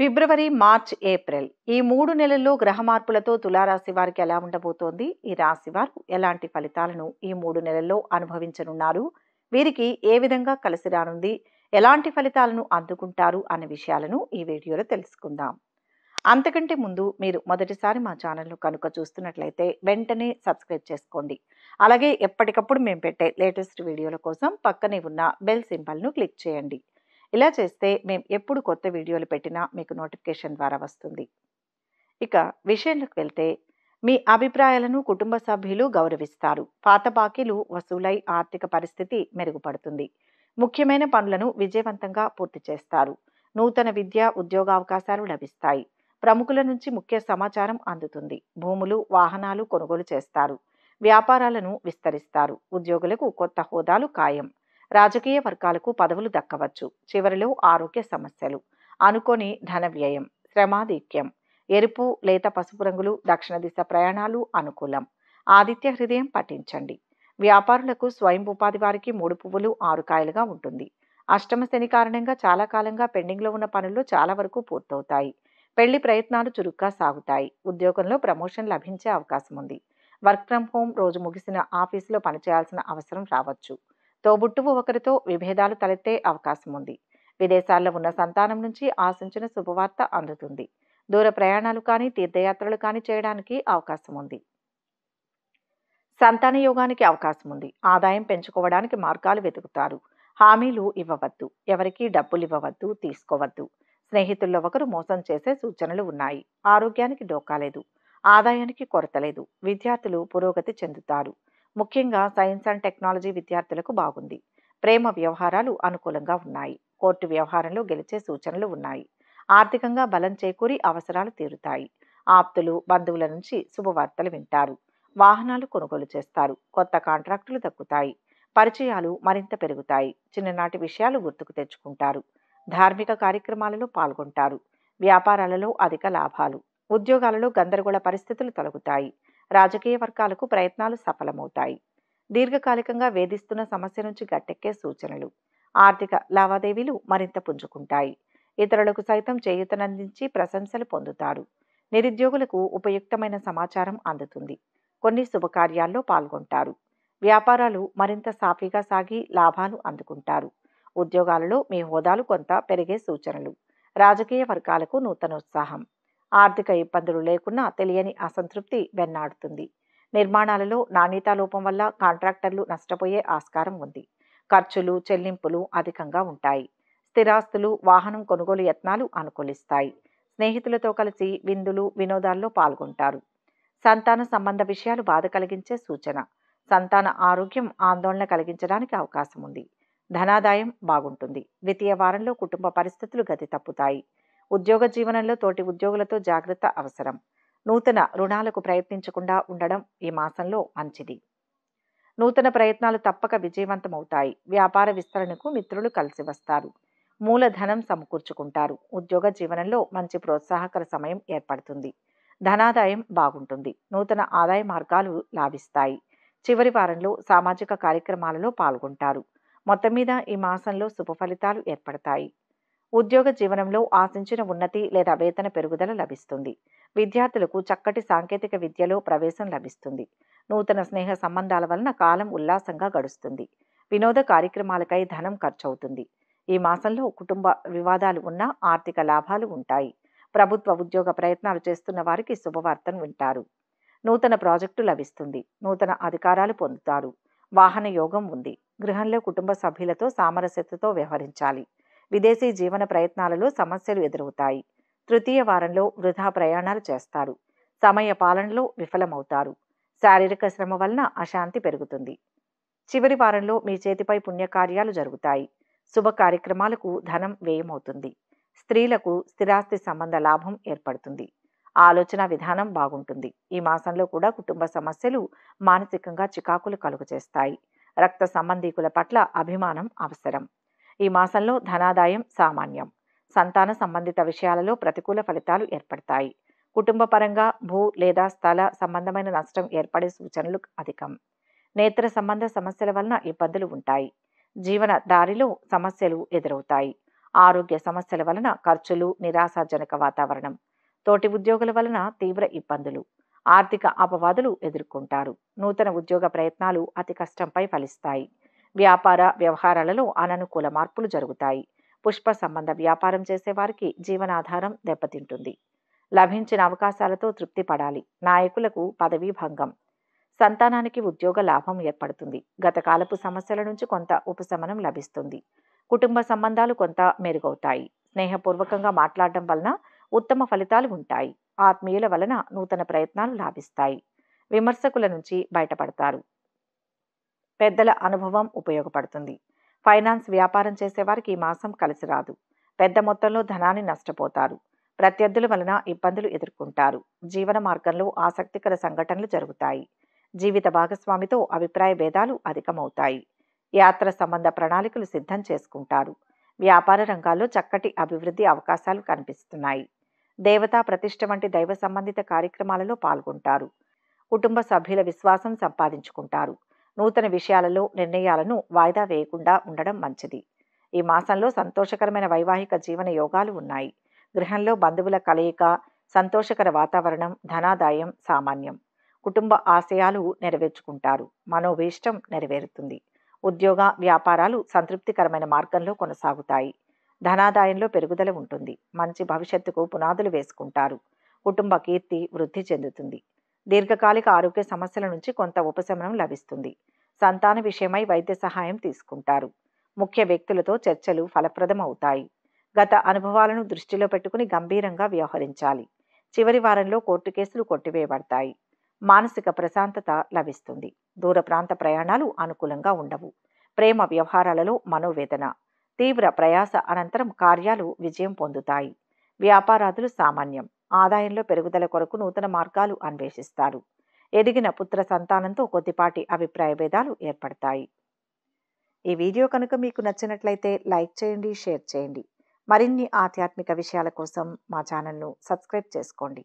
ఫిబ్రవరి March April ఈ మూడు నెలల్లో గ్రహ మార్పులతో తులారాశి వారికి ఎలా ఉండబోతోంది ఈ రాశి వారు ఎలాంటి ఫలితాలను ఈ మూడు నెలల్లో అనుభవించనున్నారు వీరికి ఏ విధంగా కలిసి రానుంది ఎలాంటి ఫలితాలను అందుకుంటారు అనే విషయాలను ఈ వీడియోలో తెలుసుకుందాం అంతకంటే ముందు మీరు మొదటిసారి మా ఛానల్ను కనుక చూస్తున్నట్లయితే వెంటనే సబ్స్క్రైబ్ చేసుకోండి అలాగే ఎప్పటికప్పుడు మేము పెట్టే లేటెస్ట్ వీడియోల కోసం పక్కనే ఉన్న బెల్ సింబల్ను క్లిక్ చేయండి ఇలా చేస్తే మేము ఎప్పుడు కొత్త వీడియోలు పెట్టినా మీకు నోటిఫికేషన్ ద్వారా వస్తుంది ఇక విషయంలోకి వెళ్తే మీ అభిప్రాయాలను కుటుంబ సభ్యులు గౌరవిస్తారు పాత బాకీలు వసూలై ఆర్థిక పరిస్థితి మెరుగుపడుతుంది ముఖ్యమైన పనులను విజయవంతంగా పూర్తి చేస్తారు నూతన విద్య ఉద్యోగావకాశాలు లభిస్తాయి ప్రముఖుల నుంచి ముఖ్య సమాచారం అందుతుంది భూములు వాహనాలు కొనుగోలు చేస్తారు వ్యాపారాలను విస్తరిస్తారు ఉద్యోగులకు కొత్త హోదాలు ఖాయం రాజకీయ వర్గాలకు పదవులు దక్కవచ్చు చివరిలో ఆరోగ్య సమస్యలు అనుకోని ధన వ్యయం శ్రమాధిక్యం ఎరుపు లేత పసుపు రంగులు దక్షిణ దిశ ప్రయాణాలు అనుకూలం ఆదిత్య హృదయం పఠించండి వ్యాపారులకు స్వయం ఉపాధి వారికి మూడు పువ్వులు ఆరు కాయలుగా ఉంటుంది అష్టమ శని కారణంగా చాలా కాలంగా పెండింగ్లో ఉన్న పనులు చాలా వరకు పూర్తవుతాయి పెళ్లి ప్రయత్నాలు చురుగ్గా సాగుతాయి ఉద్యోగంలో ప్రమోషన్ లభించే అవకాశం ఉంది వర్క్ ఫ్రమ్ హోమ్ రోజు ముగిసిన ఆఫీసులో పనిచేయాల్సిన అవసరం రావచ్చు తోబుట్టువు ఒకరితో విభేదాలు తలెత్తే అవకాశం ఉంది విదేశాల్లో ఉన్న సంతానం నుంచి ఆశించిన శుభవార్త అందుతుంది దూర ప్రయాణాలు కానీ తీర్థయాత్రలు కానీ చేయడానికి అవకాశం ఉంది సంతాన యోగానికి అవకాశం ఉంది ఆదాయం పెంచుకోవడానికి మార్గాలు వెతుకుతారు హామీలు ఇవ్వవద్దు ఎవరికీ డబ్బులు ఇవ్వవద్దు తీసుకోవద్దు స్నేహితుల్లో ఒకరు మోసం చేసే సూచనలు ఉన్నాయి ఆరోగ్యానికి డోకాలేదు ఆదాయానికి కొరత లేదు విద్యార్థులు పురోగతి చెందుతారు ముఖ్యంగా సైన్స్ అండ్ టెక్నాలజీ విద్యార్థులకు బాగుంది ప్రేమ వ్యవహారాలు అనుకూలంగా ఉన్నాయి కోర్టు వ్యవహారంలో గెలిచే సూచనలు ఉన్నాయి ఆర్థికంగా బలం చేకూరి అవసరాలు తీరుతాయి ఆప్తులు బంధువుల నుంచి శుభవార్తలు వింటారు వాహనాలు కొనుగోలు చేస్తారు కొత్త కాంట్రాక్టులు దక్కుతాయి పరిచయాలు మరింత పెరుగుతాయి చిన్ననాటి విషయాలు గుర్తుకు తెచ్చుకుంటారు ధార్మిక కార్యక్రమాలలో పాల్గొంటారు వ్యాపారాలలో అధిక లాభాలు ఉద్యోగాలలో గందరగోళ పరిస్థితులు తొలగుతాయి రాజకీయ వర్గాలకు ప్రయత్నాలు సఫలమవుతాయి దీర్ఘకాలికంగా వేధిస్తున్న సమస్య నుంచి గట్టెక్కే సూచనలు ఆర్థిక లావాదేవీలు మరింత పుంజుకుంటాయి ఇతరులకు సైతం చేయూతనందించి ప్రశంసలు పొందుతారు నిరుద్యోగులకు ఉపయుక్తమైన సమాచారం అందుతుంది కొన్ని శుభకార్యాల్లో పాల్గొంటారు వ్యాపారాలు మరింత సాఫీగా సాగి లాభాలు అందుకుంటారు ఉద్యోగాలలో మీ హోదాలు కొంత పెరిగే సూచనలు రాజకీయ వర్గాలకు నూతనోత్సాహం ఆర్థిక ఇబ్బందులు లేకున్నా తెలియని అసంతృప్తి వెన్నాడుతుంది నిర్మాణాలలో నాణ్యత లోపం వల్ల కాంట్రాక్టర్లు నష్టపోయే ఆస్కారం ఉంది ఖర్చులు చెల్లింపులు అధికంగా ఉంటాయి స్థిరాస్తులు వాహనం కొనుగోలు యత్నాలు అనుకూలిస్తాయి స్నేహితులతో కలిసి విందులు వినోదాల్లో పాల్గొంటారు సంతాన సంబంధ విషయాలు బాధ కలిగించే సూచన సంతాన ఆరోగ్యం ఆందోళన కలిగించడానికి అవకాశం ఉంది ధనాదాయం బాగుంటుంది ద్వితీయ వారంలో కుటుంబ పరిస్థితులు గతి తప్పుతాయి ఉద్యోగ జీవనంలో తోటి ఉద్యోగులతో జాగ్రత్త అవసరం నూతన రుణాలకు ప్రయత్నించకుండా ఉండడం ఈ మాసంలో మంచిది నూతన ప్రయత్నాలు తప్పక విజయవంతమవుతాయి వ్యాపార విస్తరణకు మిత్రులు కలిసి వస్తారు మూలధనం సమకూర్చుకుంటారు ఉద్యోగ జీవనంలో మంచి ప్రోత్సాహకర సమయం ఏర్పడుతుంది ధనాదాయం బాగుంటుంది నూతన ఆదాయ మార్గాలు లాభిస్తాయి చివరి వారంలో సామాజిక కార్యక్రమాలలో పాల్గొంటారు మొత్తం మీద ఈ మాసంలో శుభ ఫలితాలు ఏర్పడతాయి ఉద్యోగ జీవనంలో ఆశించిన ఉన్నతి లేదా వేతన పెరుగుదల లభిస్తుంది విద్యార్థులకు చక్కటి సాంకేతిక విద్యలో ప్రవేశం లభిస్తుంది నూతన స్నేహ సంబంధాల వలన కాలం ఉల్లాసంగా గడుస్తుంది వినోద కార్యక్రమాలకై ధనం ఖర్చవుతుంది ఈ మాసంలో కుటుంబ వివాదాలు ఉన్న ఆర్థిక లాభాలు ఉంటాయి ప్రభుత్వ ఉద్యోగ ప్రయత్నాలు చేస్తున్న వారికి శుభవార్తను వింటారు నూతన ప్రాజెక్టు లభిస్తుంది నూతన అధికారాలు పొందుతారు వాహన యోగం ఉంది గృహంలో కుటుంబ సభ్యులతో సామరస్యతతో వ్యవహరించాలి విదేశీ జీవన ప్రయత్నాలలో సమస్యలు ఎదురవుతాయి తృతీయ వారంలో వృధా ప్రయాణాలు చేస్తారు సమయ పాలనలో విఫలమవుతారు శారీరక శ్రమ వలన అశాంతి పెరుగుతుంది చివరి వారంలో మీ చేతిపై పుణ్యకార్యాలు జరుగుతాయి శుభ కార్యక్రమాలకు ధనం వ్యయమవుతుంది స్త్రీలకు స్థిరాస్తి సంబంధ లాభం ఏర్పడుతుంది ఆలోచన విధానం బాగుంటుంది ఈ మాసంలో కూడా కుటుంబ సమస్యలు మానసికంగా చికాకులు కలుగజేస్తాయి రక్త సంబంధీకుల పట్ల అభిమానం అవసరం ఈ మాసంలో ధనాదాయం సామాన్యం సంతాన సంబంధిత విషయాలలో ప్రతికూల ఫలితాలు ఏర్పడతాయి కుటుంబపరంగా భూ లేదా స్థల సంబంధమైన నష్టం ఏర్పడే సూచనలు అధికం నేత్ర సంబంధ సమస్యల వలన ఇబ్బందులు ఉంటాయి జీవన దారిలో సమస్యలు ఎదురవుతాయి ఆరోగ్య సమస్యల వలన ఖర్చులు నిరాశాజనక వాతావరణం తోటి ఉద్యోగుల వలన తీవ్ర ఇబ్బందులు ఆర్థిక అపవాదులు ఎదుర్కొంటారు నూతన ఉద్యోగ ప్రయత్నాలు అతి కష్టంపై ఫలిస్తాయి వ్యాపార వ్యవహారాలలో అననుకూల మార్పులు జరుగుతాయి పుష్ప సంబంధ వ్యాపారం చేసేవారికి జీవనాధారం దెబ్బతింటుంది లభించిన అవకాశాలతో తృప్తి పడాలి నాయకులకు పదవీ భంగం సంతానానికి ఉద్యోగ లాభం ఏర్పడుతుంది గతకాలపు సమస్యల నుంచి కొంత ఉపశమనం లభిస్తుంది కుటుంబ సంబంధాలు కొంత మెరుగవుతాయి స్నేహపూర్వకంగా మాట్లాడడం వలన ఉత్తమ ఫలితాలు ఉంటాయి ఆత్మీయుల వలన నూతన ప్రయత్నాలు లాభిస్తాయి విమర్శకుల నుంచి బయటపడతారు పెద్దల అనుభవం ఉపయోగపడుతుంది ఫైనాన్స్ వ్యాపారం చేసేవారికి ఈ మాసం కలిసి రాదు పెద్ద మొత్తంలో ధనాన్ని నష్టపోతారు ప్రత్యర్థుల వలన ఇబ్బందులు ఎదుర్కొంటారు జీవన మార్గంలో ఆసక్తికర సంఘటనలు జరుగుతాయి జీవిత భాగస్వామితో అభిప్రాయ భేదాలు అధికమవుతాయి యాత్ర సంబంధ ప్రణాళికలు సిద్ధం చేసుకుంటారు వ్యాపార రంగాల్లో చక్కటి అభివృద్ధి అవకాశాలు కనిపిస్తున్నాయి దేవతా ప్రతిష్ట వంటి దైవ సంబంధిత కార్యక్రమాలలో పాల్గొంటారు కుటుంబ సభ్యుల విశ్వాసం సంపాదించుకుంటారు నూతన విషయాలలో నిర్ణయాలను వాయిదా వేయకుండా ఉండడం మంచిది ఈ మాసంలో సంతోషకరమైన వైవాహిక జీవన యోగాలు ఉన్నాయి గృహంలో బంధువుల కలయిక సంతోషకర వాతావరణం ధనాదాయం సామాన్యం కుటుంబ ఆశయాలు నెరవేర్చుకుంటారు మనోభీష్టం నెరవేరుతుంది ఉద్యోగ వ్యాపారాలు సంతృప్తికరమైన మార్గంలో కొనసాగుతాయి ధనాదాయంలో పెరుగుదల ఉంటుంది మంచి భవిష్యత్తుకు పునాదులు వేసుకుంటారు కుటుంబ కీర్తి వృద్ధి చెందుతుంది దీర్ఘకాలిక ఆరోగ్య సమస్యల నుంచి కొంత ఉపశమనం లభిస్తుంది సంతాన విషయమై వైద్య సహాయం తీసుకుంటారు ముఖ్య వ్యక్తులతో చర్చలు ఫలప్రదమవుతాయి గత అనుభవాలను దృష్టిలో పెట్టుకుని గంభీరంగా వ్యవహరించాలి చివరి వారంలో కోర్టు కేసులు కొట్టివేయబడతాయి మానసిక ప్రశాంతత లభిస్తుంది దూర ప్రాంత ప్రయాణాలు అనుకూలంగా ఉండవు ప్రేమ వ్యవహారాలలో మనోవేదన తీవ్ర ప్రయాస అనంతరం కార్యాలు విజయం పొందుతాయి వ్యాపారాదులు సామాన్యం ఆదాయంలో పెరుగుదల కొరకు నూతన మార్గాలు అన్వేషిస్తారు ఎదిగిన పుత్ర సంతానంతో కొద్దిపాటి అభిప్రాయ భేదాలు ఏర్పడతాయి ఈ వీడియో కనుక మీకు నచ్చినట్లయితే లైక్ చేయండి షేర్ చేయండి మరిన్ని ఆధ్యాత్మిక విషయాల కోసం మా ఛానల్ను సబ్స్క్రైబ్ చేసుకోండి